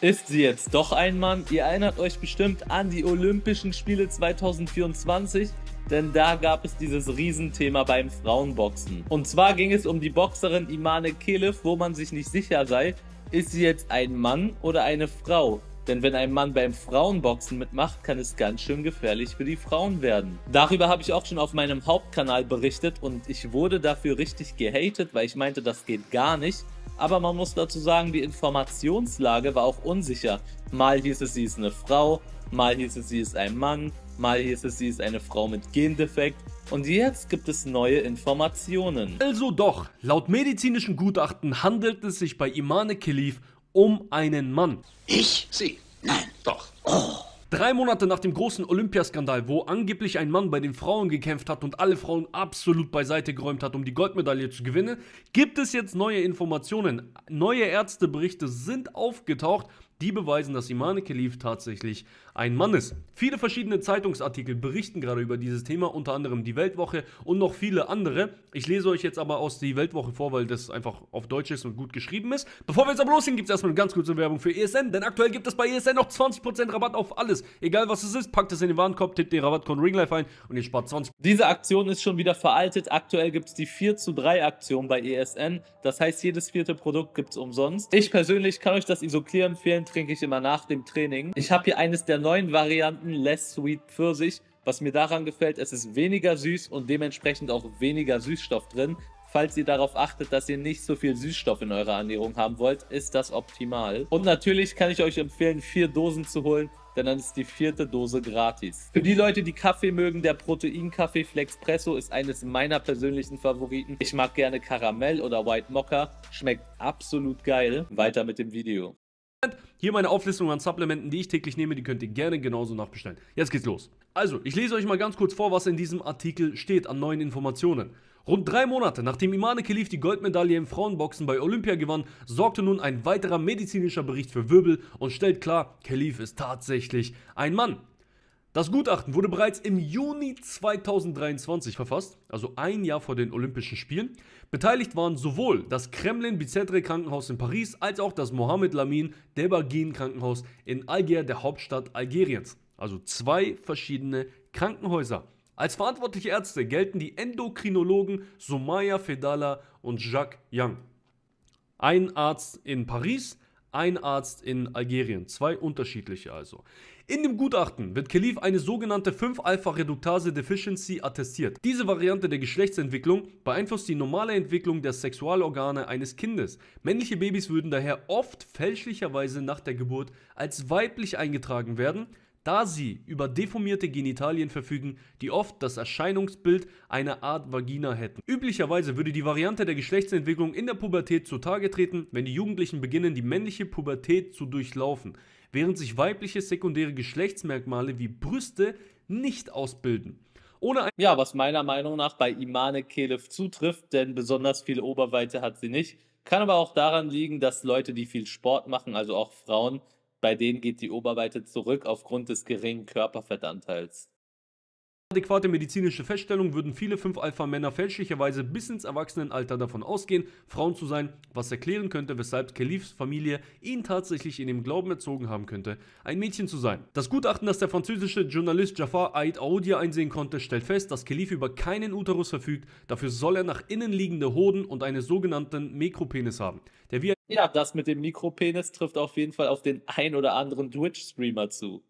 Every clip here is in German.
Ist sie jetzt doch ein Mann? Ihr erinnert euch bestimmt an die Olympischen Spiele 2024, denn da gab es dieses Riesenthema beim Frauenboxen. Und zwar ging es um die Boxerin Imane Kelev, wo man sich nicht sicher sei, ist sie jetzt ein Mann oder eine Frau? Denn wenn ein Mann beim Frauenboxen mitmacht, kann es ganz schön gefährlich für die Frauen werden. Darüber habe ich auch schon auf meinem Hauptkanal berichtet und ich wurde dafür richtig gehatet, weil ich meinte, das geht gar nicht. Aber man muss dazu sagen, die Informationslage war auch unsicher. Mal hieß es, sie ist eine Frau, mal hieß es, sie ist ein Mann, mal hieß es, sie ist eine Frau mit Gendefekt. Und jetzt gibt es neue Informationen. Also doch, laut medizinischen Gutachten handelt es sich bei Imane Khalif um einen Mann. Ich? Sie? Nein, doch. Oh. Drei Monate nach dem großen Olympiaskandal, wo angeblich ein Mann bei den Frauen gekämpft hat und alle Frauen absolut beiseite geräumt hat, um die Goldmedaille zu gewinnen, gibt es jetzt neue Informationen. Neue Ärzteberichte sind aufgetaucht die beweisen, dass Imane Khalif tatsächlich ein Mann ist. Viele verschiedene Zeitungsartikel berichten gerade über dieses Thema, unter anderem die Weltwoche und noch viele andere. Ich lese euch jetzt aber aus die Weltwoche vor, weil das einfach auf Deutsch ist und gut geschrieben ist. Bevor wir jetzt aber losgehen, gibt es erstmal eine ganz kurze Werbung für ESN, denn aktuell gibt es bei ESN noch 20% Rabatt auf alles. Egal was es ist, packt es in den Warenkorb, tippt den Rabattcode Ringlife ein und ihr spart 20%. Diese Aktion ist schon wieder veraltet. Aktuell gibt es die 4 zu 3 Aktion bei ESN. Das heißt, jedes vierte Produkt gibt es umsonst. Ich persönlich kann euch das Isoclear empfehlen trinke ich immer nach dem Training. Ich habe hier eines der neuen Varianten, Less Sweet Pfirsich. Was mir daran gefällt, es ist weniger süß und dementsprechend auch weniger Süßstoff drin. Falls ihr darauf achtet, dass ihr nicht so viel Süßstoff in eurer Ernährung haben wollt, ist das optimal. Und natürlich kann ich euch empfehlen, vier Dosen zu holen, denn dann ist die vierte Dose gratis. Für die Leute, die Kaffee mögen, der Proteinkaffee Flexpresso ist eines meiner persönlichen Favoriten. Ich mag gerne Karamell oder White Mocha, schmeckt absolut geil. Weiter mit dem Video. Hier meine Auflistung an Supplementen, die ich täglich nehme, die könnt ihr gerne genauso nachbestellen. Jetzt geht's los. Also, ich lese euch mal ganz kurz vor, was in diesem Artikel steht an neuen Informationen. Rund drei Monate nachdem Imane Khalif die Goldmedaille im Frauenboxen bei Olympia gewann, sorgte nun ein weiterer medizinischer Bericht für Wirbel und stellt klar, Khalif ist tatsächlich ein Mann. Das Gutachten wurde bereits im Juni 2023 verfasst, also ein Jahr vor den Olympischen Spielen. Beteiligt waren sowohl das Kremlin-Bizetre-Krankenhaus in Paris als auch das Mohammed Lamin Debagin-Krankenhaus in Algier, der Hauptstadt Algeriens. Also zwei verschiedene Krankenhäuser. Als verantwortliche Ärzte gelten die Endokrinologen Somaya Fedala und Jacques Young. Ein Arzt in Paris, ein Arzt in Algerien, zwei unterschiedliche also. In dem Gutachten wird Kelif eine sogenannte 5-Alpha-Reduktase Deficiency attestiert. Diese Variante der Geschlechtsentwicklung beeinflusst die normale Entwicklung der Sexualorgane eines Kindes. Männliche Babys würden daher oft fälschlicherweise nach der Geburt als weiblich eingetragen werden, da sie über deformierte Genitalien verfügen, die oft das Erscheinungsbild einer Art Vagina hätten. Üblicherweise würde die Variante der Geschlechtsentwicklung in der Pubertät zutage treten, wenn die Jugendlichen beginnen, die männliche Pubertät zu durchlaufen, während sich weibliche sekundäre Geschlechtsmerkmale wie Brüste nicht ausbilden. Ohne ja, was meiner Meinung nach bei Imane Kelef zutrifft, denn besonders viel Oberweite hat sie nicht. Kann aber auch daran liegen, dass Leute, die viel Sport machen, also auch Frauen, bei denen geht die Oberweite zurück aufgrund des geringen Körperfettanteils. Adäquate medizinische Feststellung würden viele 5-Alpha-Männer fälschlicherweise bis ins Erwachsenenalter davon ausgehen, Frauen zu sein, was erklären könnte, weshalb Khalifs Familie ihn tatsächlich in dem Glauben erzogen haben könnte, ein Mädchen zu sein. Das Gutachten, das der französische Journalist Jafar Aid Aoudia einsehen konnte, stellt fest, dass Khalif über keinen Uterus verfügt, dafür soll er nach innen liegende Hoden und einen sogenannten Mikropenis haben, der Ja, das mit dem Mikropenis trifft auf jeden Fall auf den ein oder anderen Twitch-Streamer zu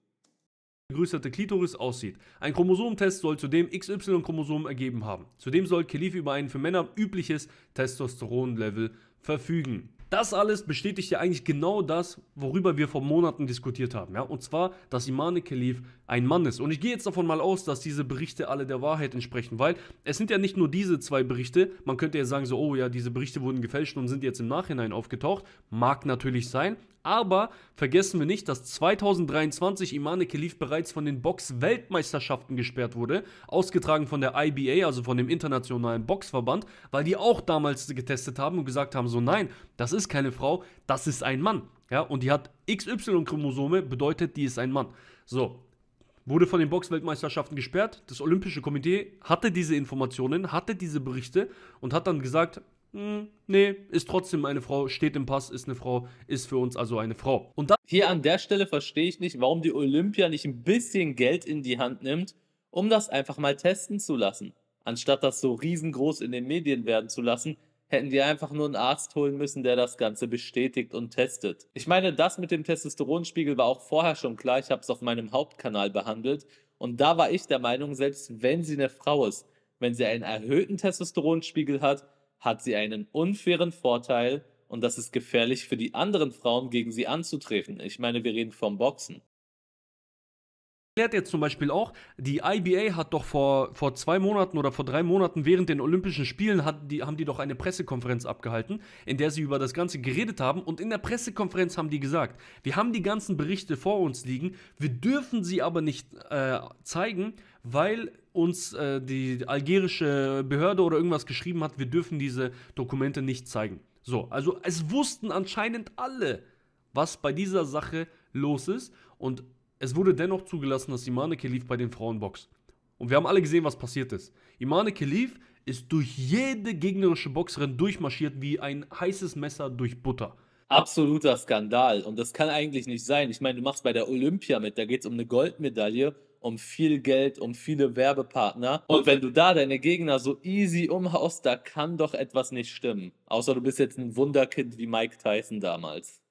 vergrößerte Klitoris aussieht. Ein Chromosomtest soll zudem XY-Chromosomen ergeben haben. Zudem soll Khalifi über ein für Männer übliches Testosteronlevel verfügen. Das alles bestätigt ja eigentlich genau das, worüber wir vor Monaten diskutiert haben. Ja? Und zwar, dass Imane Khalif ein Mann ist. Und ich gehe jetzt davon mal aus, dass diese Berichte alle der Wahrheit entsprechen, weil es sind ja nicht nur diese zwei Berichte. Man könnte ja sagen, so, oh ja, diese Berichte wurden gefälscht und sind jetzt im Nachhinein aufgetaucht. Mag natürlich sein. Aber vergessen wir nicht, dass 2023 Imane Khalif bereits von den Box-Weltmeisterschaften gesperrt wurde, ausgetragen von der IBA, also von dem Internationalen Boxverband, weil die auch damals getestet haben und gesagt haben, so nein, das ist keine Frau, das ist ein Mann. Ja, und die hat XY-Chromosome, bedeutet, die ist ein Mann. So, wurde von den Boxweltmeisterschaften gesperrt. Das Olympische Komitee hatte diese Informationen, hatte diese Berichte und hat dann gesagt, hm, nee, ist trotzdem eine Frau, steht im Pass, ist eine Frau, ist für uns also eine Frau. Und hier an der Stelle verstehe ich nicht, warum die Olympia nicht ein bisschen Geld in die Hand nimmt, um das einfach mal testen zu lassen, anstatt das so riesengroß in den Medien werden zu lassen, hätten die einfach nur einen Arzt holen müssen, der das Ganze bestätigt und testet. Ich meine, das mit dem Testosteronspiegel war auch vorher schon klar, ich habe es auf meinem Hauptkanal behandelt und da war ich der Meinung, selbst wenn sie eine Frau ist, wenn sie einen erhöhten Testosteronspiegel hat, hat sie einen unfairen Vorteil und das ist gefährlich für die anderen Frauen, gegen sie anzutreffen. Ich meine, wir reden vom Boxen erklärt jetzt zum Beispiel auch, die IBA hat doch vor, vor zwei Monaten oder vor drei Monaten während den Olympischen Spielen hat die, haben die doch eine Pressekonferenz abgehalten, in der sie über das Ganze geredet haben und in der Pressekonferenz haben die gesagt, wir haben die ganzen Berichte vor uns liegen, wir dürfen sie aber nicht äh, zeigen, weil uns äh, die algerische Behörde oder irgendwas geschrieben hat, wir dürfen diese Dokumente nicht zeigen. So, also es wussten anscheinend alle, was bei dieser Sache los ist und es wurde dennoch zugelassen, dass Imane Kelif bei den Frauen boxt. Und wir haben alle gesehen, was passiert ist. Imane Kelif ist durch jede gegnerische Boxerin durchmarschiert wie ein heißes Messer durch Butter. Absoluter Skandal. Und das kann eigentlich nicht sein. Ich meine, du machst bei der Olympia mit, da geht es um eine Goldmedaille, um viel Geld, um viele Werbepartner. Und wenn du da deine Gegner so easy umhaust, da kann doch etwas nicht stimmen. Außer du bist jetzt ein Wunderkind wie Mike Tyson damals.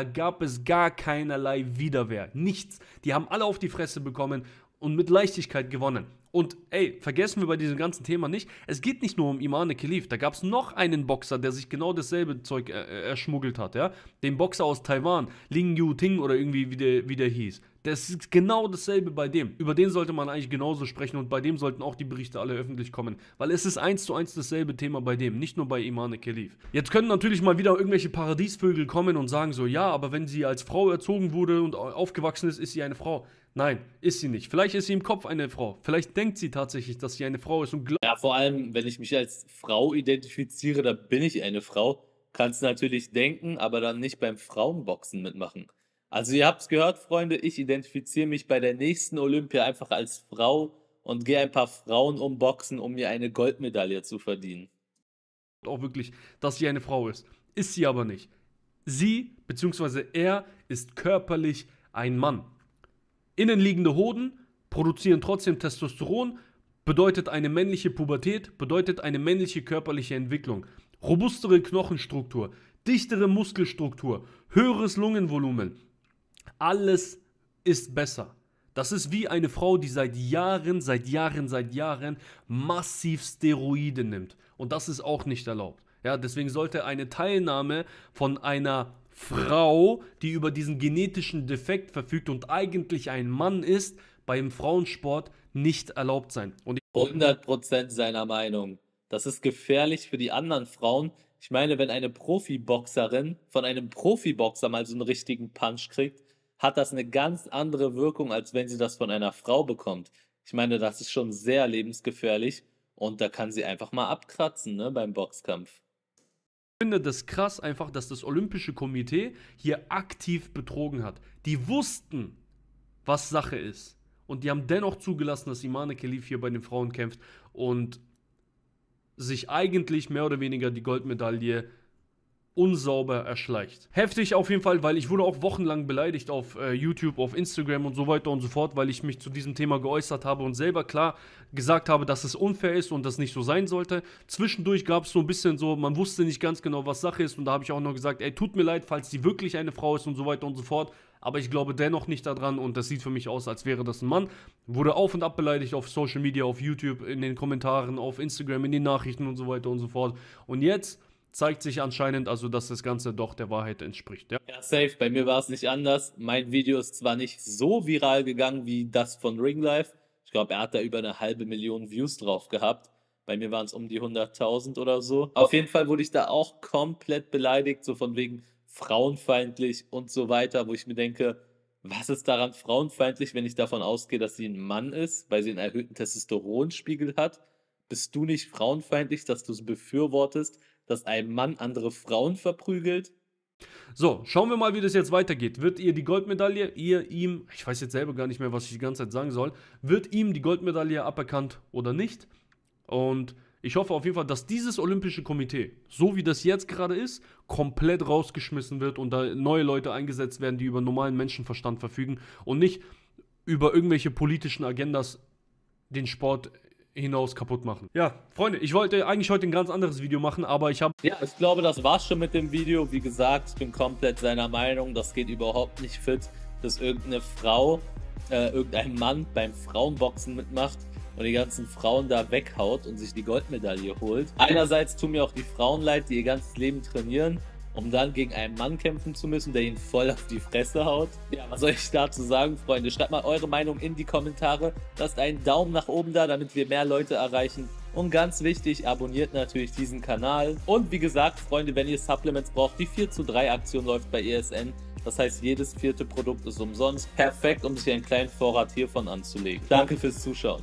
Da gab es gar keinerlei Widerwehr. Nichts. Die haben alle auf die Fresse bekommen und mit Leichtigkeit gewonnen. Und ey, vergessen wir bei diesem ganzen Thema nicht, es geht nicht nur um Imane Khalif. Da gab es noch einen Boxer, der sich genau dasselbe Zeug äh, äh, erschmuggelt hat, ja. Den Boxer aus Taiwan, Ling Yu Ting oder irgendwie, wie der, wie der hieß. Das ist genau dasselbe bei dem. Über den sollte man eigentlich genauso sprechen und bei dem sollten auch die Berichte alle öffentlich kommen. Weil es ist eins zu eins dasselbe Thema bei dem, nicht nur bei Imane Khalif. Jetzt können natürlich mal wieder irgendwelche Paradiesvögel kommen und sagen so, ja, aber wenn sie als Frau erzogen wurde und aufgewachsen ist, ist sie eine Frau. Nein, ist sie nicht. Vielleicht ist sie im Kopf eine Frau. Vielleicht denkt sie tatsächlich, dass sie eine Frau ist und Ja, vor allem, wenn ich mich als Frau identifiziere, dann bin ich eine Frau. Kannst natürlich denken, aber dann nicht beim Frauenboxen mitmachen. Also ihr habt es gehört, Freunde, ich identifiziere mich bei der nächsten Olympia einfach als Frau und gehe ein paar Frauen umboxen, um mir eine Goldmedaille zu verdienen. Auch wirklich, dass sie eine Frau ist. Ist sie aber nicht. Sie bzw. er ist körperlich ein Mann. Innenliegende Hoden produzieren trotzdem Testosteron, bedeutet eine männliche Pubertät, bedeutet eine männliche körperliche Entwicklung, robustere Knochenstruktur, dichtere Muskelstruktur, höheres Lungenvolumen, alles ist besser. Das ist wie eine Frau, die seit Jahren, seit Jahren, seit Jahren massiv Steroide nimmt. Und das ist auch nicht erlaubt. Ja, deswegen sollte eine Teilnahme von einer Frau, die über diesen genetischen Defekt verfügt und eigentlich ein Mann ist, beim Frauensport nicht erlaubt sein. Und 100% seiner Meinung. Das ist gefährlich für die anderen Frauen. Ich meine, wenn eine Profiboxerin von einem Profiboxer mal so einen richtigen Punch kriegt, hat das eine ganz andere Wirkung, als wenn sie das von einer Frau bekommt. Ich meine, das ist schon sehr lebensgefährlich und da kann sie einfach mal abkratzen ne, beim Boxkampf. Ich finde das krass einfach, dass das Olympische Komitee hier aktiv betrogen hat. Die wussten, was Sache ist. Und die haben dennoch zugelassen, dass Imane Khalif hier bei den Frauen kämpft und sich eigentlich mehr oder weniger die Goldmedaille unsauber erschleicht. Heftig auf jeden Fall, weil ich wurde auch wochenlang beleidigt auf äh, YouTube, auf Instagram und so weiter und so fort, weil ich mich zu diesem Thema geäußert habe und selber klar gesagt habe, dass es unfair ist und das nicht so sein sollte. Zwischendurch gab es so ein bisschen so, man wusste nicht ganz genau, was Sache ist und da habe ich auch noch gesagt, ey, tut mir leid, falls sie wirklich eine Frau ist und so weiter und so fort aber ich glaube dennoch nicht daran und das sieht für mich aus, als wäre das ein Mann. Wurde auf und ab beleidigt auf Social Media, auf YouTube, in den Kommentaren, auf Instagram, in den Nachrichten und so weiter und so fort. Und jetzt zeigt sich anscheinend also, dass das Ganze doch der Wahrheit entspricht. Ja, ja safe. Bei mir war es nicht anders. Mein Video ist zwar nicht so viral gegangen wie das von Ringlife. Ich glaube, er hat da über eine halbe Million Views drauf gehabt. Bei mir waren es um die 100.000 oder so. Auf jeden Fall wurde ich da auch komplett beleidigt, so von wegen frauenfeindlich und so weiter, wo ich mir denke, was ist daran frauenfeindlich, wenn ich davon ausgehe, dass sie ein Mann ist, weil sie einen erhöhten Testosteronspiegel hat? Bist du nicht frauenfeindlich, dass du es befürwortest, dass ein Mann andere Frauen verprügelt. So, schauen wir mal, wie das jetzt weitergeht. Wird ihr die Goldmedaille, ihr ihm, ich weiß jetzt selber gar nicht mehr, was ich die ganze Zeit sagen soll, wird ihm die Goldmedaille aberkannt oder nicht? Und ich hoffe auf jeden Fall, dass dieses Olympische Komitee, so wie das jetzt gerade ist, komplett rausgeschmissen wird und da neue Leute eingesetzt werden, die über normalen Menschenverstand verfügen und nicht über irgendwelche politischen Agendas den Sport hinaus kaputt machen. Ja, Freunde, ich wollte eigentlich heute ein ganz anderes Video machen, aber ich habe... Ja, ich glaube, das war's schon mit dem Video. Wie gesagt, ich bin komplett seiner Meinung, das geht überhaupt nicht fit, dass irgendeine Frau, äh, irgendein Mann beim Frauenboxen mitmacht und die ganzen Frauen da weghaut und sich die Goldmedaille holt. Einerseits tun mir auch die Frauen leid, die ihr ganzes Leben trainieren um dann gegen einen Mann kämpfen zu müssen, der ihn voll auf die Fresse haut. Ja, was soll ich dazu sagen, Freunde? Schreibt mal eure Meinung in die Kommentare. Lasst einen Daumen nach oben da, damit wir mehr Leute erreichen. Und ganz wichtig, abonniert natürlich diesen Kanal. Und wie gesagt, Freunde, wenn ihr Supplements braucht, die 4 zu 3 Aktion läuft bei ESN. Das heißt, jedes vierte Produkt ist umsonst. Perfekt, um sich einen kleinen Vorrat hiervon anzulegen. Danke fürs Zuschauen.